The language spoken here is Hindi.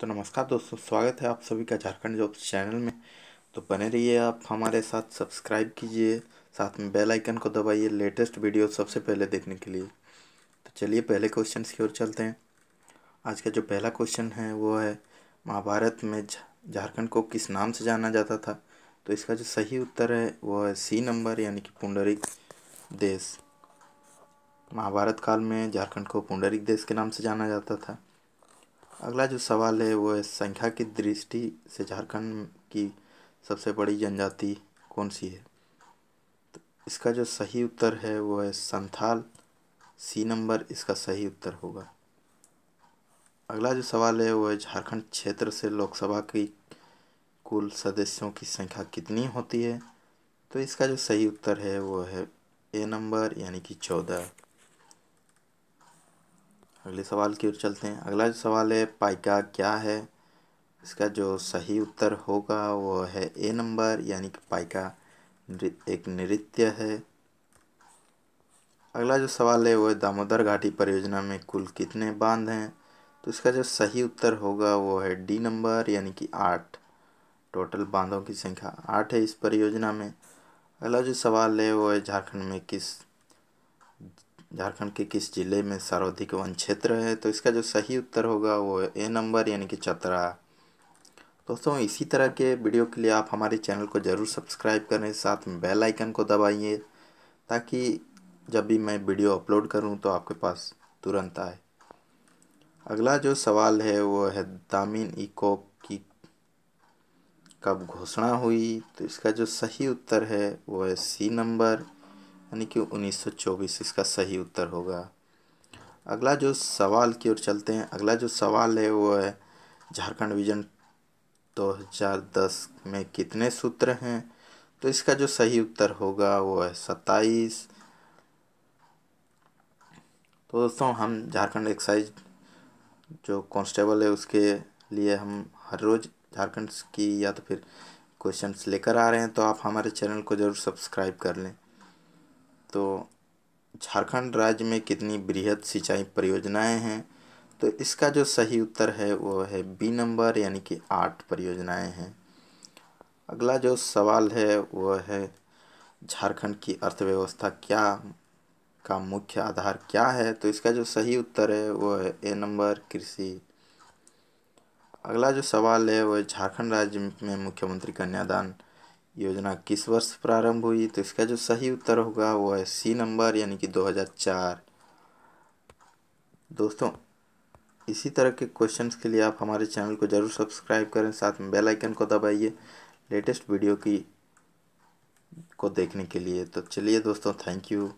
तो नमस्कार दोस्तों स्वागत है आप सभी का झारखंड जॉब्स चैनल में तो बने रहिए आप हमारे साथ सब्सक्राइब कीजिए साथ में बेल आइकन को दबाइए लेटेस्ट वीडियो सबसे पहले देखने के लिए तो चलिए पहले क्वेश्चन की ओर चलते हैं आज का जो पहला क्वेश्चन है वो है महाभारत में झारखंड को किस नाम से जाना जाता था तो इसका जो सही उत्तर है वो है सी नंबर यानी कि पुंडरिक देश महाभारत काल में झारखंड को पुंडरिक देश के नाम से जाना जाता था अगला जो सवाल है वो है संख्या की दृष्टि से झारखंड की सबसे बड़ी जनजाति कौन सी है तो इसका जो सही उत्तर है वो है संथाल सी नंबर इसका सही उत्तर होगा अगला जो सवाल है वो है झारखंड क्षेत्र से लोकसभा की कुल सदस्यों की संख्या कितनी होती है तो इसका जो सही उत्तर है वो है ए नंबर यानी कि चौदह अगले सवाल की ओर चलते हैं अगला जो सवाल है पाइका क्या है इसका जो सही उत्तर होगा वो है ए नंबर यानी कि पाइका एक नृत्य है अगला जो सवाल है वो है दामोदर घाटी परियोजना में कुल कितने बांध हैं तो इसका जो सही उत्तर होगा वो है डी नंबर यानी कि आठ टोटल बांधों की संख्या आठ है इस परियोजना में अगला जो सवाल है वो है झारखंड में किस झारखंड के किस ज़िले में सर्वाधिक वन क्षेत्र है तो इसका जो सही उत्तर होगा वो ए नंबर यानी कि चतरा दोस्तों इसी तरह के वीडियो के लिए आप हमारे चैनल को ज़रूर सब्सक्राइब करें साथ में बेल आइकन को दबाइए ताकि जब भी मैं वीडियो अपलोड करूं तो आपके पास तुरंत आए अगला जो सवाल है वो है दामिन इको की कब घोषणा हुई तो इसका जो सही उत्तर है वो है सी नंबर यानी कि 1924 इसका सही उत्तर होगा अगला जो सवाल की ओर चलते हैं अगला जो सवाल है वो है झारखंड विजन 2010 में कितने सूत्र हैं तो इसका जो सही उत्तर होगा वो है सत्ताईस तो दोस्तों हम झारखंड एक्साइज जो कांस्टेबल है उसके लिए हम हर रोज़ झारखंड की या तो फिर क्वेश्चंस लेकर आ रहे हैं तो आप हमारे चैनल को ज़रूर सब्सक्राइब कर लें झारखंड राज्य में कितनी बृहद सिंचाई परियोजनाएं हैं तो इसका जो सही उत्तर है वो है बी नंबर यानी कि आठ परियोजनाएं हैं अगला जो सवाल है वो है झारखंड की अर्थव्यवस्था क्या का मुख्य आधार क्या है तो इसका जो सही उत्तर है वो है ए नंबर कृषि अगला जो सवाल है वह झारखंड राज्य में मुख्यमंत्री कन्यादान योजना किस वर्ष प्रारंभ हुई तो इसका जो सही उत्तर होगा वो है सी नंबर यानी कि 2004 दोस्तों इसी तरह के क्वेश्चंस के लिए आप हमारे चैनल को ज़रूर सब्सक्राइब करें साथ में बेल आइकन को दबाइए लेटेस्ट वीडियो की को देखने के लिए तो चलिए दोस्तों थैंक यू